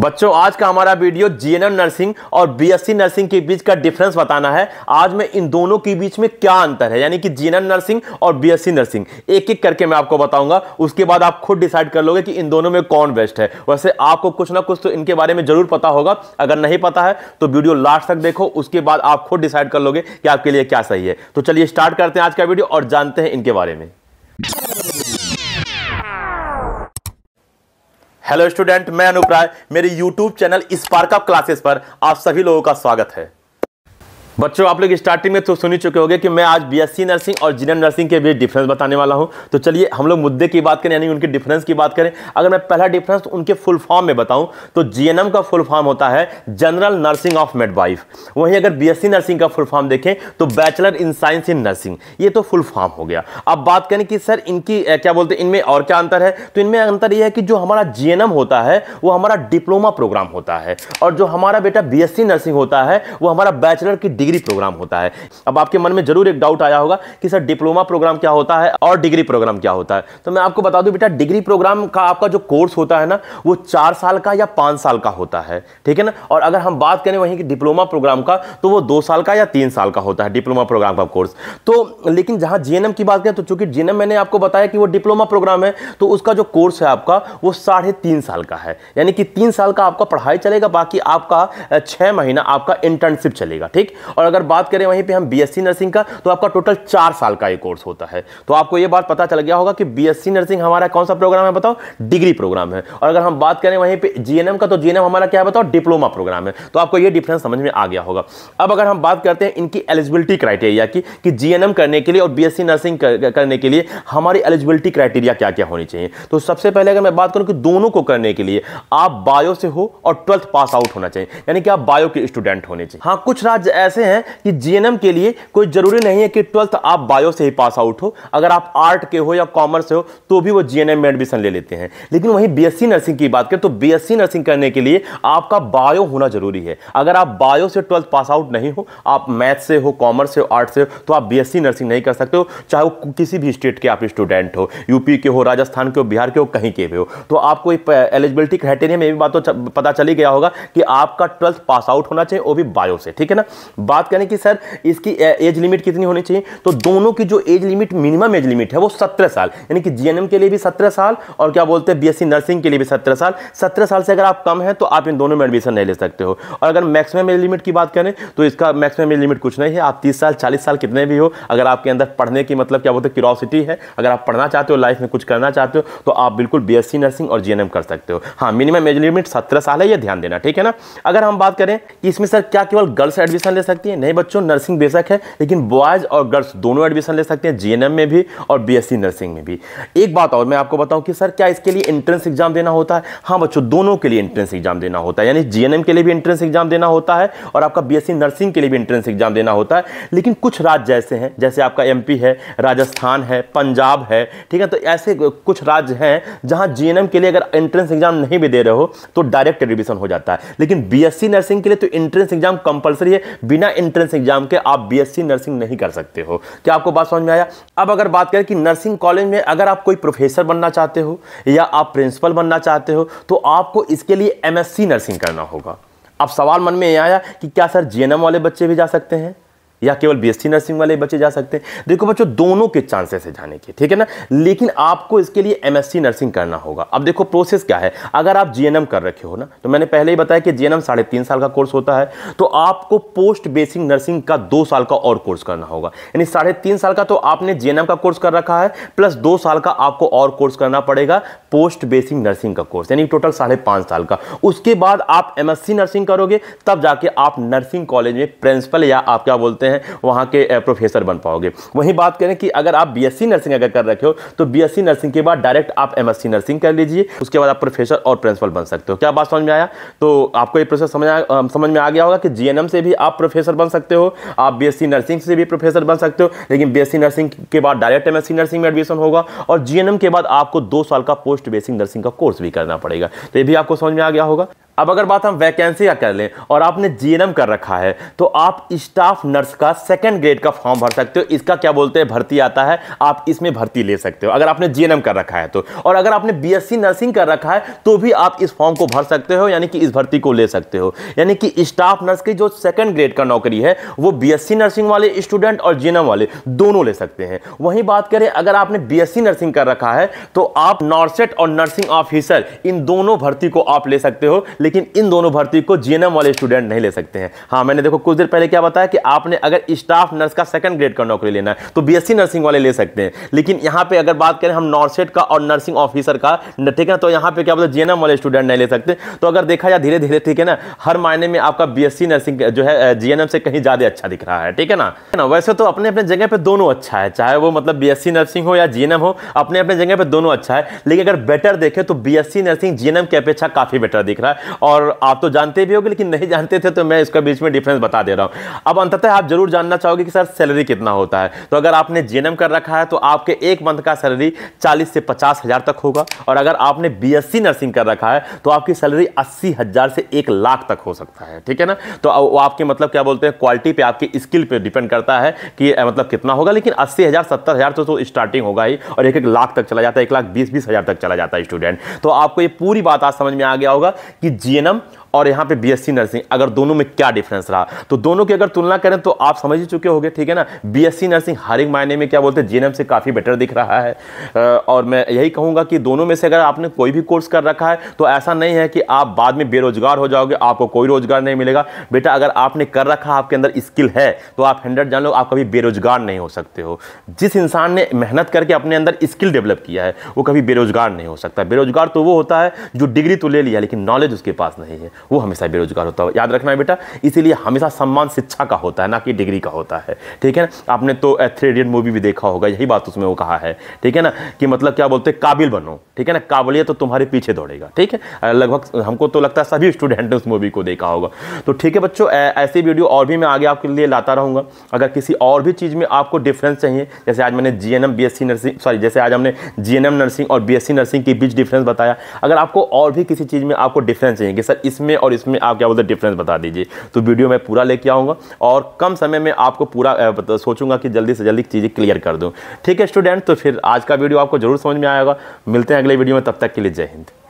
बच्चों आज का हमारा वीडियो जीएनएम नर्सिंग और बीएससी नर्सिंग के बीच का डिफरेंस बताना है आज मैं इन दोनों के बीच में क्या अंतर है यानी कि जीएनएम नर्सिंग और बीएससी नर्सिंग एक एक करके मैं आपको बताऊंगा उसके बाद आप खुद डिसाइड कर लोगे कि इन दोनों में कौन बेस्ट है वैसे आपको कुछ ना कुछ तो इनके बारे में जरूर पता होगा अगर नहीं पता है तो वीडियो लास्ट तक देखो उसके बाद आप खुद डिसाइड कर लोगे कि आपके लिए क्या सही है तो चलिए स्टार्ट करते हैं आज का वीडियो और जानते हैं इनके बारे में हेलो स्टूडेंट मैं अनुप्राय मेरे यूट्यूब चैनल स्पार्क क्लासेस पर आप सभी लोगों का स्वागत है बच्चों आप लोग स्टार्टिंग में तो सुनी चुके होंगे कि मैं आज बीएससी नर्सिंग और जीएन नर्सिंग के बीच डिफरेंस बताने वाला हूं तो चलिए हम लोग मुद्दे की बात करें यानी उनके डिफरेंस की बात करें अगर मैं पहला डिफरेंस तो उनके फुल फॉर्म में बताऊं तो जीएनएम का फुल फॉर्म होता है जनरल नर्सिंग ऑफ मेडवाइफ वहीं अगर बी नर्सिंग का फुल फॉर्म देखें तो bachelor in science in nursing ये तो फुल फॉर्म हो गया अब बात करें कि सर इनकी क्या बोलते हैं इनमें और क्या अंतर है तो इनमें अंतर यह है कि जो हमारा जी होता है वो हमारा डिप्लोमा प्रोग्राम होता है और जो हमारा बेटा बी नर्सिंग होता है वो हमारा बैचलर की डिग्री प्रोग्राम होता है अब आपके मन में जरूर एक डाउट आया होगा कि सर डिप्लोमा प्रोग्राम क्या होता है और डिग्री प्रोग्राम क्या होता है तो मैं आपको बता दूं बेटा डिग्री प्रोग्राम का आपका जो कोर्स होता है ना वो चार साल का या पांच साल का होता है ठीक है ना और अगर हम बात करें वहीं की डिप्लोमा प्रोग्राम का तो वो दो साल का या तीन साल का होता है डिप्लोमा प्रोग्राम का कोर्स तो लेकिन जहां जीएनएम की बात करें तो चूंकि जीएनएम मैंने आपको बताया कि वो डिप्लोमा प्रोग्राम है तो उसका जो कोर्स है आपका वो साढ़े तीन साल का है यानी कि तीन साल का आपका पढ़ाई चलेगा बाकी आपका छह महीना आपका इंटर्नशिप चलेगा ठीक और अगर बात करें वहीं पर हम बी नर्सिंग का तो आपका टोटल चार साल का ये कोर्स होता है तो आपको ये बात पता चल गया होगा कि बी नर्सिंग हमारा कौन सा प्रोग्राम है बताओ डिग्री प्रोग्राम है और अगर हम बात करें वहीं पर जी का तो जी हमारा क्या बताओ डिप्लोमा प्रोग्राम है तो आपको ये डिफरेंस समझ में आ गया होगा अब अगर हम बात करते हैं इनकी एलिजिबिलिटी क्राइटेरिया की कि जीएनएम करने के लिए और बीएससी नर्सिंग करने के लिए हमारी एलिजिबिलिटी क्राइटेरिया क्या क्या होनी चाहिए तो सबसे पहले अगर मैं बात करूं कि दोनों को करने के लिए आप बायो से हो और ट्वेल्थ पास आउट होना चाहिए यानी कि आप बायो के स्टूडेंट होने चाहिए हाँ कुछ राज्य ऐसे रहे हैं कि जीएनएम के लिए कोई ज़रूरी नहीं है कि ट्वेल्थ आप बायो से ही पास आउट हो अगर आप आर्ट के हो या कॉमर्स हो तो भी वो जीएनएम में एडमिशन ले लेते हैं लेकिन वहीं बीएससी नर्सिंग की बात करें तो बीएससी नर्सिंग करने के लिए आपका बायो होना ज़रूरी है अगर आप बायो से ट्वेल्थ पास आउट नहीं हो आप मैथ से हो कॉमर्स से हो आर्ट से हो तो आप बी नर्सिंग नहीं कर सकते हो चाहे वो किसी भी स्टेट के आप स्टूडेंट हो यूपी के हो राजस्थान के हो बिहार के हो कहीं के भी हो तो आपको एलिजिबिलिटी क्राइटेरिया में भी बात तो पता चली गया होगा कि आपका ट्वेल्थ पास आउट होना चाहिए वो भी बायो से ठीक है ना बात करें कि सर इसकी एज लिमिट कितनी होनी चाहिए तो दोनों की जो age limit minimum age limit है वो सत्रह साल यानी कि जीएनएम के लिए भी सत्रह साल और क्या बोलते हैं बीएससी नर्सिंग के लिए भी सत्रह साल सत्रह साल से अगर आप कम हैं तो आप इन दोनों में एडमिशन नहीं ले सकते हो और अगर मैक्सिमम एज लिमिट की बात करें तो इसका मैक्सिमम एज लिमिट कुछ नहीं है आप तीस साल चालीस साल कितने भी हो अगर आपके अंदर पढ़ने की मतलब क्या बोलते हैं क्यूरोसिटी है अगर आप पढ़ना चाहते हो लाइफ में कुछ करना चाहते हो तो आप बिल्कुल बी नर्सिंग और जीएनएम कर सकते हो हाँ मिनिमम एज लिमिट सत्रह साल है यह ध्यान देना ठीक है ना अगर हम बात करें कि इसमें सर क्या केवल गर्ल्स एडमिशन ले सकते सकती हैं नए बच्चों नर्सिंग बेशक है लेकिन बॉयज़ और गर्ल्स दोनों एडमिशन ले सकते हैं जीएनएम में भी और बीएससी नर्सिंग में भी एक बात और मैं आपको बताऊं कि सर क्या इसके लिए एंट्रेंस एग्जाम देना होता है हाँ बच्चों दोनों के लिए एंट्रेंस एग्जाम देना होता है यानी जीएनएम के लिए भी एंट्रेंस एग्जाम देना होता है और आपका बी नर्सिंग के लिए भी एंट्रेंस एग्जाम देना होता है लेकिन कुछ राज्य ऐसे हैं जैसे आपका एम है राजस्थान है पंजाब है ठीक है तो ऐसे कुछ राज्य हैं जहाँ जीएनएम के लिए अगर एंट्रेंस एग्जाम नहीं भी दे रहे हो तो डायरेक्ट एडमिशन हो जाता है लेकिन बी नर्सिंग के लिए तो एंट्रेंस एग्जाम कंपलसरी है बिना बिना एंट्रेंस एग्जाम के आप बीएससी नर्सिंग नहीं कर सकते हो क्या आपको बात समझ में आया अब अगर बात करें कि नर्सिंग कॉलेज में अगर आप कोई प्रोफेसर बनना चाहते हो या आप प्रिंसिपल बनना चाहते हो तो आपको इसके लिए एमएससी नर्सिंग करना होगा अब सवाल मन में ये आया कि क्या सर जीएनएम वाले बच्चे भी जा सकते हैं या केवल बीएससी नर्सिंग वाले बच्चे जा सकते हैं देखो बच्चों दोनों के चांसेस है जाने के ठीक है ना लेकिन आपको इसके लिए एमएससी नर्सिंग करना होगा अब देखो प्रोसेस क्या है अगर आप जीएनएम कर रखे हो ना तो मैंने पहले ही बताया कि जीएनएम साढ़े तीन साल का कोर्स होता है तो आपको पोस्ट बेसिक नर्सिंग का दो साल का और कोर्स करना होगा यानी साढ़े तीन साल का तो आपने जीएनएम का कोर्स कर रखा है प्लस दो साल का आपको और कोर्स करना पड़ेगा पोस्ट बेसिक नर्सिंग का कोर्स यानी टोटल साढ़े साल का उसके बाद आप एमएससी नर्सिंग करोगे तब जाके आप नर्सिंग कॉलेज में प्रिंसिपल या आप क्या बोलते हैं हैं वहाँ के प्रोफेसर बन पाओगे वहीं बात करें कि अगर आप बी नर्सिंग अगर कर रखे हो तो बी नर्सिंग के बाद डायरेक्ट आप एम नर्सिंग कर लीजिए उसके बाद आप प्रोफेसर और प्रिंसिपल बन सकते हो क्या बात समझ में आया तो आपको ये प्रोसेस समझ समझ में आ गया होगा कि जीएनएम से भी आप प्रोफेसर बन सकते हो आप बीएससी नर्सिंग से भी प्रोफेसर बन सकते हो लेकिन बीएससी नर्सिंग के बाद डायरेक्ट एमएससी नर्सिंग में एडमिशन होगा और जीएनएम के बाद आपको दो साल का पोस्ट बेसिक नर्सिंग का कोर्स भी करना पड़ेगा तो ये भी आपको समझ में आ गया होगा अब अगर बात हम वैकेंसी का कर लें और आपने जीएनएम कर रखा है तो आप स्टाफ नर्स का सेकंड ग्रेड का फॉर्म भर सकते हो इसका क्या बोलते हैं भर्ती आता है आप इसमें भर्ती ले सकते हो अगर आपने जीएनएम कर रखा है तो और अगर आपने बीएससी नर्सिंग कर रखा है तो भी आप इस फॉर्म को भर सकते हो यानी कि इस भर्ती को ले सकते हो यानी कि स्टाफ नर्स की जो सेकेंड ग्रेड का नौकरी है वो बी नर्सिंग वाले स्टूडेंट और जी वाले दोनों ले सकते हैं वहीं बात करें अगर आपने बी नर्सिंग कर रखा है तो आप नॉर्सेट और नर्सिंग ऑफिसर इन दोनों भर्ती को आप ले सकते हो लेकिन इन दोनों भर्ती को जीएनएम वाले स्टूडेंट नहीं ले सकते हैं हाँ मैंने देखो कुछ देर पहले क्या बताया कि आपने अगर स्टाफ नर्स का सेकंड ग्रेड का नौकरी लेना है तो बीएससी नर्सिंग वाले ले सकते हैं लेकिन यहाँ पे अगर बात करें हम नॉर्सेट का और नर्सिंग ऑफिसर का ठीक है तो यहाँ पे क्या बोलते जीएनएम वाले स्टूडेंट नहीं ले सकते तो अगर देखा जाए धीरे धीरे ठीक है ना हर मायने में आपका बीएससी नर्सिंग जो है जीएनएम से कहीं ज़्यादा अच्छा दिख रहा है ठीक है ना ना वैसे तो अपने अपने जगह पर दोनों अच्छा है चाहे वो मतलब बीएससी नर्सिंग हो या जीएनएम हो अपने अपने जगह पर दोनों अच्छा है लेकिन अगर बेटर देखें तो बीएससी नर्सिंग जीएनएम की अपेक्षा काफ़ी बेटर दिख रहा है और आप तो जानते भी होगे लेकिन नहीं जानते थे तो मैं इसका बीच में डिफरेंस बता दे रहा हूँ अब अंततः आप जरूर जानना चाहोगे कि सर सैलरी कितना होता है तो अगर आपने जे कर रखा है तो आपके एक मंथ का सैलरी चालीस से पचास हज़ार तक होगा और अगर आपने बी नर्सिंग कर रखा है तो आपकी सैलरी अस्सी हज़ार से एक लाख तक हो सकता है ठीक है ना तो वो आपके मतलब क्या बोलते हैं क्वालिटी पर आपकी स्किल पर डिपेंड करता है कि मतलब कितना होगा लेकिन अस्सी हज़ार सत्तर हज़ार तो, तो स्टार्टिंग होगा ही और एक एक लाख तक चला जाता है एक लाख बीस बीस हज़ार तक चला जाता है स्टूडेंट तो आपको ये पूरी बात आज समझ में आ गया होगा कि जीएनएम और यहाँ पे बीएससी नर्सिंग अगर दोनों में क्या डिफरेंस रहा तो दोनों की अगर तुलना करें तो आप समझ ही चुके होंगे ठीक है ना बीएससी नर्सिंग हर एक मायने में क्या बोलते हैं जीएनएम से काफ़ी बेटर दिख रहा है और मैं यही कहूँगा कि दोनों में से अगर आपने कोई भी कोर्स कर रखा है तो ऐसा नहीं है कि आप बाद में बेरोजगार हो जाओगे आपको कोई रोजगार नहीं मिलेगा बेटा अगर आपने कर रखा आपके अंदर स्किल है तो आप हंड्रेड जान लो आप कभी बेरोजगार नहीं हो सकते हो जिस इंसान ने मेहनत करके अपने अंदर स्किल डेवलप किया है वो कभी बेरोजगार नहीं हो सकता बेरोजगार तो वो होता है जो डिग्री तो ले लिया लेकिन नॉलेज उसके पास नहीं है वो हमेशा बेरोजगार होता है याद रखना है बेटा इसीलिए हमेशा सम्मान शिक्षा का होता है ना कि डिग्री का होता है ठीक है ना आपने तो थ्री इडियट मूवी भी देखा होगा यही बात उसमें वो कहा है ठीक है ना कि मतलब क्या बोलते हैं काबिल बनो ठीक है ना काबिलियत तो तुम्हारे पीछे दौड़ेगा ठीक है लगभग हमको तो लगता है सभी स्टूडेंट ने उस मूवी को देखा होगा तो ठीक है बच्चों ऐसी वीडियो और भी मैं आगे आपके लिए लाता रहूँगा अगर किसी और भी चीज़ में आपको डिफरेंस चाहिए जैसे आज मैंने जी एन नर्सिंग सॉरी जैसे आज हमने जी नर्सिंग और बी नर्सिंग के बीच डिफरेंस बताया अगर आपको और भी किसी चीज़ में आपको डिफरेंस चाहिए कि सर इसमें में और इसमें आप क्या बोलते हैं डिफरेंस बता दीजिए तो वीडियो मैं पूरा लेके आऊँगा और कम समय में आपको पूरा सोचूंगा कि जल्दी से जल्दी चीज़ें क्लियर कर दूँ ठीक है स्टूडेंट तो फिर आज का वीडियो आपको जरूर समझ में आएगा मिलते हैं अगले वीडियो में तब तक के लिए जय हिंद